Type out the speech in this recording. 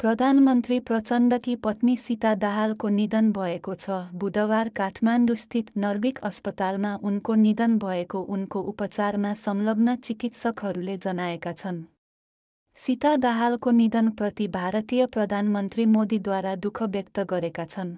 प्रधानमन्त्री प्रचण्डकी पत्नी सीता दाहालको निधन भएको छ बुधबार काठमाडौँस्थित नर्विक अस्पतालमा उनको निधन भएको उनको उपचारमा संलग्न चिकित्सकहरूले जनाएका छन् सीता दाहालको निधनप्रति भारतीय प्रधानमन्त्री मोदीद्वारा दुःख व्यक्त गरेका छन्